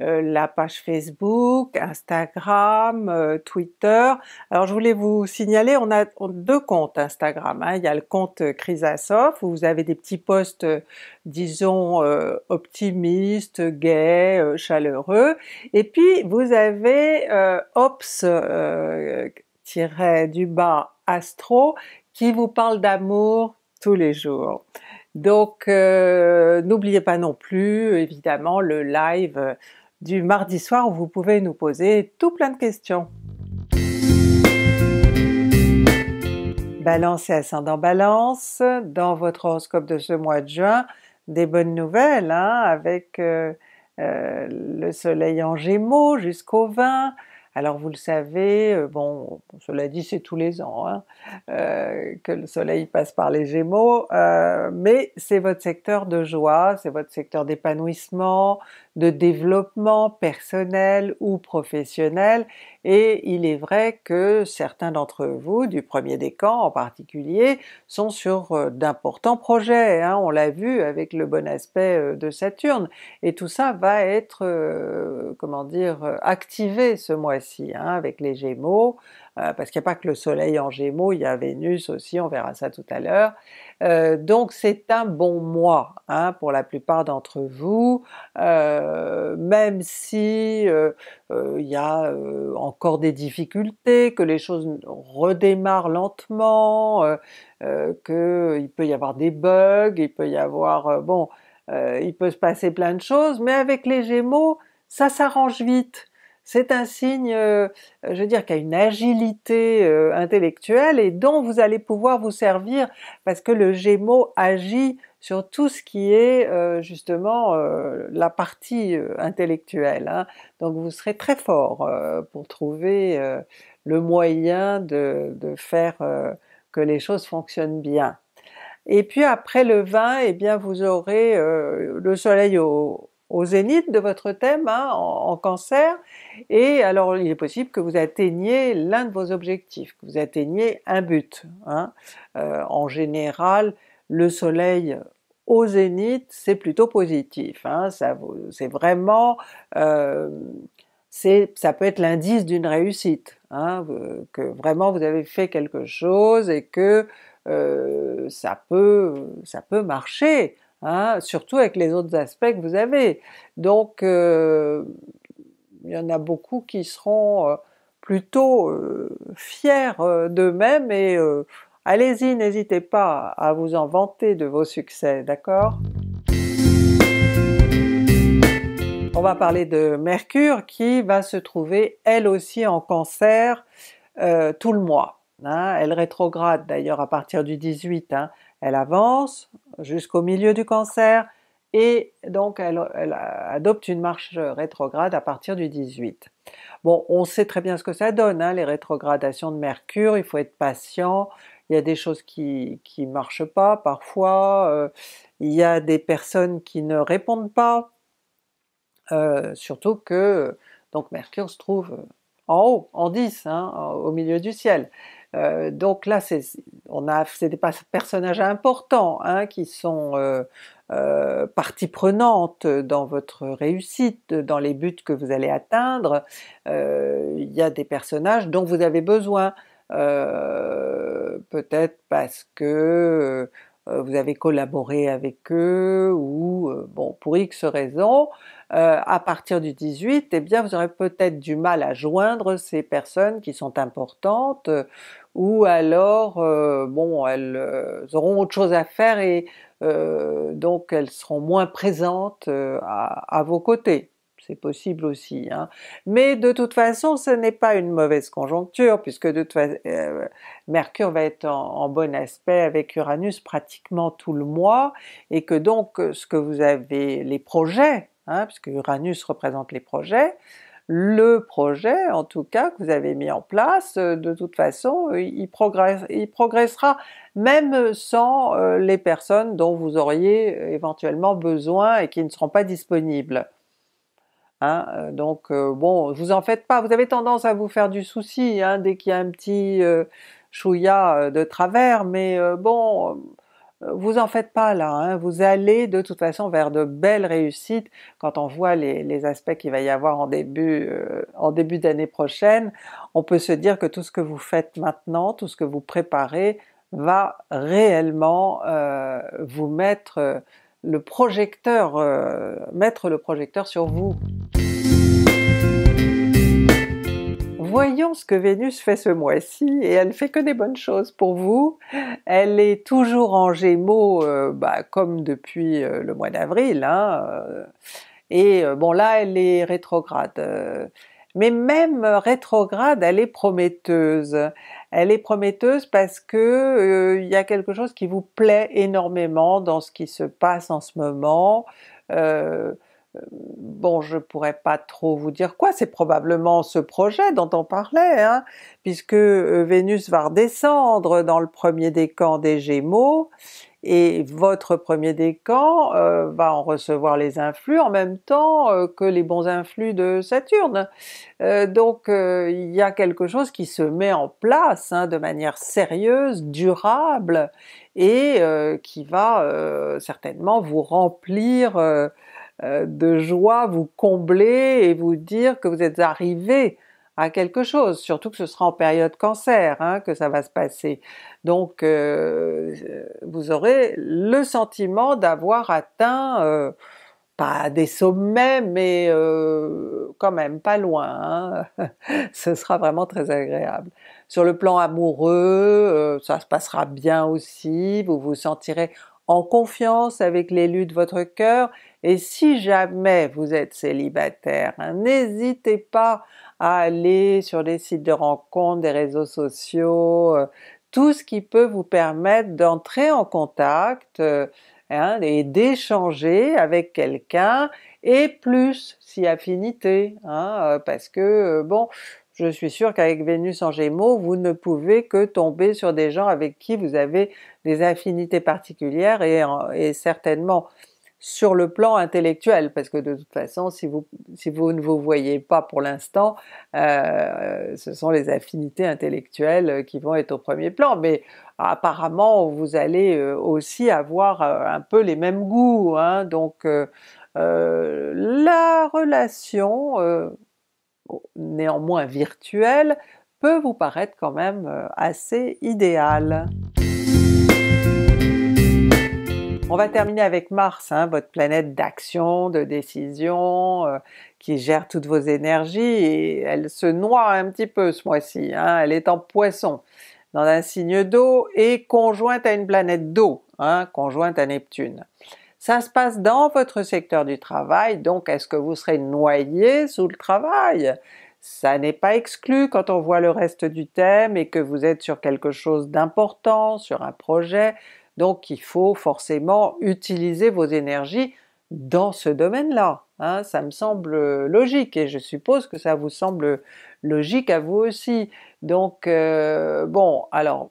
euh, la page Facebook, Instagram, euh, Twitter. Alors je voulais vous signaler, on a deux comptes Instagram. Hein. Il y a le compte Chrysasoph où vous avez des petits posts, euh, disons, optimistes, gais, chaleureux. Et puis vous avez Ops tiré du bas Astro qui vous parle d'amour tous les jours. Donc n'oubliez pas non plus évidemment le live du mardi soir où vous pouvez nous poser tout plein de questions. Balance et ascendant Balance, dans votre horoscope de ce mois de juin, des bonnes nouvelles hein, avec euh, euh, le soleil en Gémeaux jusqu'au 20, alors vous le savez, euh, bon cela dit c'est tous les ans hein, que le soleil passe par les Gémeaux, mais c'est votre secteur de joie, c'est votre secteur d'épanouissement, de développement personnel ou professionnel et il est vrai que certains d'entre vous, du premier décan en particulier, sont sur euh, d'importants projets, hein. on l'a vu avec le bon aspect euh, de Saturne, et tout ça va être, euh, comment dire, activé ce mois-ci, hein, avec les Gémeaux, euh, parce qu'il n'y a pas que le Soleil en Gémeaux, il y a Vénus aussi, on verra ça tout à l'heure. Euh, donc c'est un bon mois hein, pour la plupart d'entre vous, euh, même si il y a encore des difficultés, que les choses redémarrent lentement, qu'il peut y avoir des bugs, il peut y avoir... bon, il peut se passer plein de choses, mais avec les Gémeaux, ça s'arrange vite c'est un signe, euh, je veux dire, qui a une agilité euh, intellectuelle et dont vous allez pouvoir vous servir parce que le Gémeaux agit sur tout ce qui est euh, justement la partie intellectuelle. Hein. Donc vous serez très fort pour trouver le moyen de, faire que les choses fonctionnent bien. Et puis après le 20, eh bien vous aurez le soleil au, au zénith de votre thème hein, en, cancer, et alors il est possible que vous atteigniez l'un de vos objectifs, que vous atteigniez un but. Hein. Euh, en général, le soleil au zénith, c'est plutôt positif, hein. c'est vraiment... Euh, ça peut être l'indice d'une réussite, euh, que vraiment vous avez fait quelque chose et que ça peut marcher. Hein, surtout avec les autres aspects que vous avez. Donc euh, il y en a beaucoup qui seront euh, plutôt euh, fiers d'eux-mêmes et allez-y, n'hésitez pas à vous en vanter de vos succès, d'accord On va parler de Mercure qui va se trouver elle aussi en Cancer tout le mois. Hein. Elle rétrograde d'ailleurs à partir du 18, elle avance jusqu'au milieu du cancer, et donc elle, adopte une marche rétrograde à partir du 18. Bon, on sait très bien ce que ça donne, hein, les rétrogradations de Mercure, il faut être patient, il y a des choses qui ne marchent pas parfois, euh, il y a des personnes qui ne répondent pas, euh, surtout que donc Mercure se trouve en haut, en 10, hein, au milieu du ciel. Euh, donc là, c'est, on a, c'est des personnages importants hein, qui sont euh, euh, partie prenante dans votre réussite, dans les buts que vous allez atteindre. Il y a des personnages dont vous avez besoin, peut-être parce que vous avez collaboré avec eux ou bon pour X raisons, à partir du 18, eh bien vous aurez peut-être du mal à joindre ces personnes qui sont importantes ou alors euh, bon elles euh, auront autre chose à faire et euh, donc elles seront moins présentes à, vos côtés. C'est possible aussi. Hein. Mais de toute façon, ce n'est pas une mauvaise conjoncture, puisque de toute façon, Mercure va être en, bon aspect avec Uranus pratiquement tout le mois, et que donc ce que vous avez, les projets, hein, puisque Uranus représente les projets, le projet, en tout cas, que vous avez mis en place, euh, de toute façon, il, progresse, il progressera même sans euh, les personnes dont vous auriez euh, éventuellement besoin et qui ne seront pas disponibles. Hein, donc bon, vous en faites pas, vous avez tendance à vous faire du souci hein, dès qu'il y a un petit chouïa de travers, mais bon, euh, vous en faites pas là, hein. vous allez de toute façon vers de belles réussites quand on voit les, les aspects qu'il va y avoir en début euh, en début d'année prochaine, on peut se dire que tout ce que vous faites maintenant, tout ce que vous préparez va réellement euh, vous mettre le projecteur, mettre le projecteur sur vous. voyons ce que Vénus fait ce mois-ci, et elle fait que des bonnes choses pour vous. Elle est toujours en Gémeaux, euh, bah, comme depuis euh, le mois d'avril, hein, euh, et bon là elle est rétrograde. mais même rétrograde, elle est prometteuse. Elle est prometteuse parce que il y a quelque chose qui vous plaît énormément dans ce qui se passe en ce moment bon, je pourrais pas trop vous dire quoi, c'est probablement ce projet dont on parlait, hein, puisque euh, Vénus va redescendre dans le premier décan des Gémeaux, et votre premier décan euh, va en recevoir les influx en même temps euh, que les bons influx de Saturne. donc il y a quelque chose qui se met en place hein, de manière sérieuse, durable, et qui va certainement vous remplir euh, de joie vous combler et vous dire que vous êtes arrivé à quelque chose, surtout que ce sera en période cancer hein, que ça va se passer. Donc euh, vous aurez le sentiment d'avoir atteint, euh, pas des sommets, mais quand même pas loin, hein. ce sera vraiment très agréable. Sur le plan amoureux, ça se passera bien aussi, vous vous sentirez en confiance avec l'élu de votre cœur, et si jamais vous êtes célibataire, hein, n'hésitez pas à aller sur des sites de rencontres, des réseaux sociaux, euh, tout ce qui peut vous permettre d'entrer en contact euh, hein, et d'échanger avec quelqu'un, et plus si affinité, hein, euh, parce que bon, je suis sûr qu'avec Vénus en Gémeaux, vous ne pouvez que tomber sur des gens avec qui vous avez des affinités particulières et certainement sur le plan intellectuel, parce que de toute façon, si vous, ne vous voyez pas pour l'instant, euh, ce sont les affinités intellectuelles qui vont être au premier plan, mais apparemment vous allez euh, aussi avoir euh, un peu les mêmes goûts, hein. donc la relation, néanmoins virtuelle, peut vous paraître quand même assez idéale. On va terminer avec Mars, hein, votre planète d'action, de décision, euh, qui gère toutes vos énergies, et elle se noie un petit peu ce mois-ci, hein. elle est en poisson, dans un signe d'eau, et conjointe à une planète d'eau, hein, conjointe à Neptune. Ça se passe dans votre secteur du travail, donc est-ce que vous serez noyé sous le travail? Ça n'est pas exclu quand on voit le reste du thème et que vous êtes sur quelque chose d'important, sur un projet, donc il faut forcément utiliser vos énergies dans ce domaine-là. Hein. ça me semble logique et je suppose que ça vous semble logique à vous aussi. Donc euh, bon, alors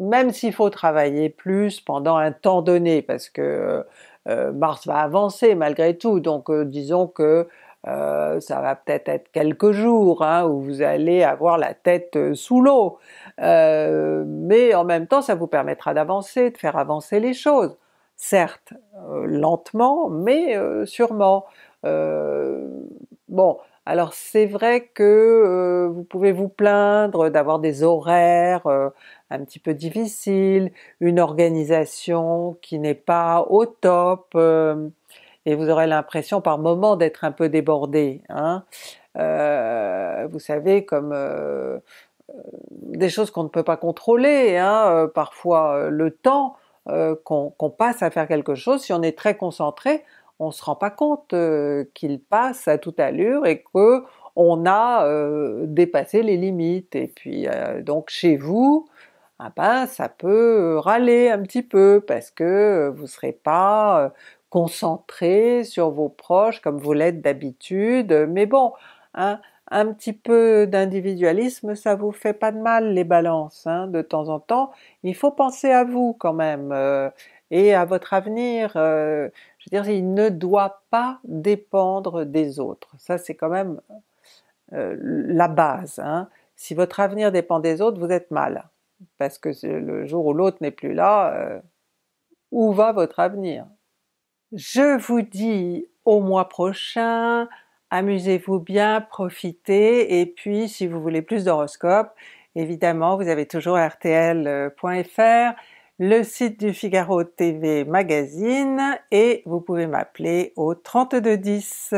même s'il faut travailler plus pendant un temps donné, parce que euh, euh, Mars va avancer malgré tout, donc disons que euh, ça va peut-être être quelques jours hein, où vous allez avoir la tête euh, sous l'eau, euh, mais en même temps ça vous permettra d'avancer, de faire avancer les choses. Certes, lentement, mais sûrement. bon, alors c'est vrai que vous pouvez vous plaindre d'avoir des horaires un petit peu difficiles, une organisation qui n'est pas au top, et vous aurez l'impression par moment d'être un peu débordé. Hein. Euh, vous savez, comme euh, euh, des choses qu'on ne peut pas contrôler, hein, parfois le temps qu'on passe à faire quelque chose, si on est très concentré, on se rend pas compte qu'il passe à toute allure et que on a dépassé les limites. Et puis donc chez vous, ah ben, ça peut râler un petit peu parce que vous ne serez pas concentrer sur vos proches comme vous l'êtes d'habitude, mais bon, hein, un petit peu d'individualisme ça vous fait pas de mal les balances, hein, de temps en temps, il faut penser à vous quand même, euh, et à votre avenir, euh, je veux dire, il ne doit pas dépendre des autres, ça c'est quand même euh, la base. Hein. Si votre avenir dépend des autres, vous êtes mal, parce que le jour où l'autre n'est plus là, où va votre avenir? Je vous dis au mois prochain, amusez-vous bien, profitez, et puis si vous voulez plus d'horoscopes, évidemment vous avez toujours rtl.fr, le site du Figaro TV Magazine, et vous pouvez m'appeler au 3210.